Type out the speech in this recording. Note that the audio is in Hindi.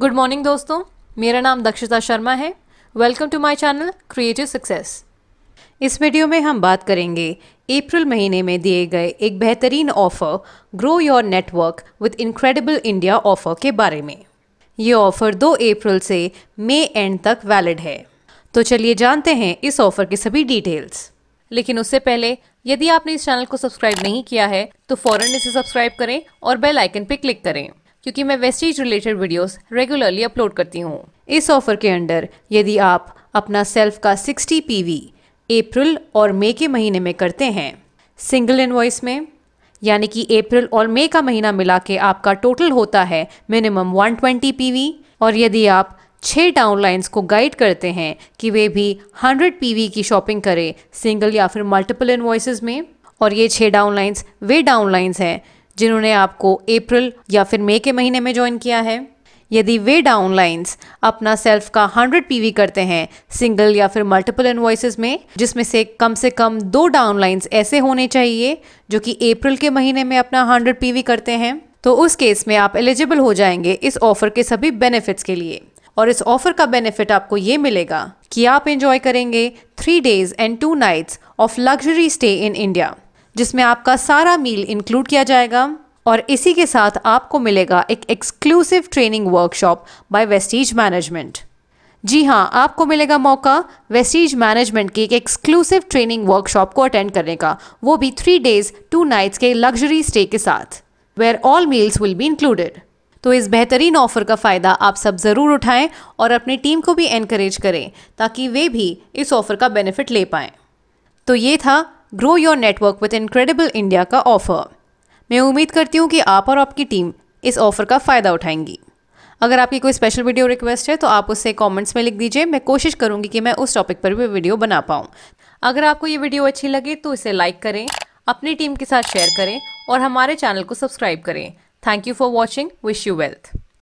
गुड मॉर्निंग दोस्तों मेरा नाम दक्षिता शर्मा है welcome to my channel creative success इस वीडियो में हम बात करेंगे अप्रैल महीने में दिए गए एक बेहतरीन offer grow your network with incredible India offer के बारे में ये ऑफर 2 अप्रैल से मई एंड तक वैलिड है तो चलिए जानते हैं इस ऑफर की सभी डिटेल्स लेकिन उससे पहले यदि आपने इस चैनल को सब्सक्राइब नहीं किया है तो फौरन इसे सब्सक्राइब करें और बेल आइकन पर क्लिक करें क्योंकि मैं Vestige related videos regularly upload करती हूँ इस ऑफर के अंडर यदि आप अपना सेल्फ का 60 पीवी अप्रैल और मई के महीने में करते हैं सिंगल इनवॉइस में यानी कि अप्रैल और मई का महीना मिला के आपका टोटल होता है मिनिमम 120 पीवी और यदि आप छः डाउनलाइंस को गाइड करते हैं कि वे भी 100 पीवी की शॉपिंग करें सिंगल या फिर मल्टीपल इन्वॉइसेस में और ये छः डाउनलाइंस वे डाउनलाइंस हैं जिन्होंने आपको अप्रैल या फिर मई के महीने में ज्वाइन किया है यदि वे डाउनलाइंस अपना सेल्फ का 100 पीवी करते हैं सिंगल या फिर मल्टीपल इन्वॉइसेस में जिसमें से कम से कम दो डाउनलाइंस ऐसे होने चाहिए जो कि अप्रैल के महीने में अपना 100 पीवी करते हैं तो उस केस में आप एलिजिबल हो जाएंगे इस ऑफर के सभी बेनिफिट्स के लिए और इस ऑफर का बेनिफिट आपको ये मिलेगा कि आप इंजॉय करेंगे three days and two nights of luxury stay in India जिसमें आपका सारा मील इंक्लूड किया जाएगा और इसी के साथ आपको मिलेगा एक exclusive training workshop by Vestige management जी हाँ आपको मिलेगा मौका वेस्टीज मैनेजमेंट की एक एक्सक्लूसिव ट्रेनिंग वर्कशॉप को अटेंड करने का वो भी थ्री डेज टू नाइट्स के लग्जरी स्टे के साथ where all meals will be included तो इस बेहतरीन ऑफर का फ़ायदा आप सब ज़रूर उठाएं और अपनी टीम को भी एनकरेज करें ताकि वे भी इस ऑफ़र का बेनिफिट ले पाएं तो ये था grow your network with incredible India का ऑफर मैं उम्मीद करती हूँ कि आप और आपकी टीम इस ऑफ़र का फ़ायदा उठाएंगी अगर आपकी कोई स्पेशल वीडियो रिक्वेस्ट है तो आप उससे कमेंट्स में लिख दीजिए मैं कोशिश करूँगी कि मैं उस टॉपिक पर भी वीडियो बना पाऊँ अगर आपको ये वीडियो अच्छी लगे तो इसे लाइक करें अपनी टीम के साथ शेयर करें और हमारे चैनल को सब्सक्राइब करें thank you for watching wish you wealth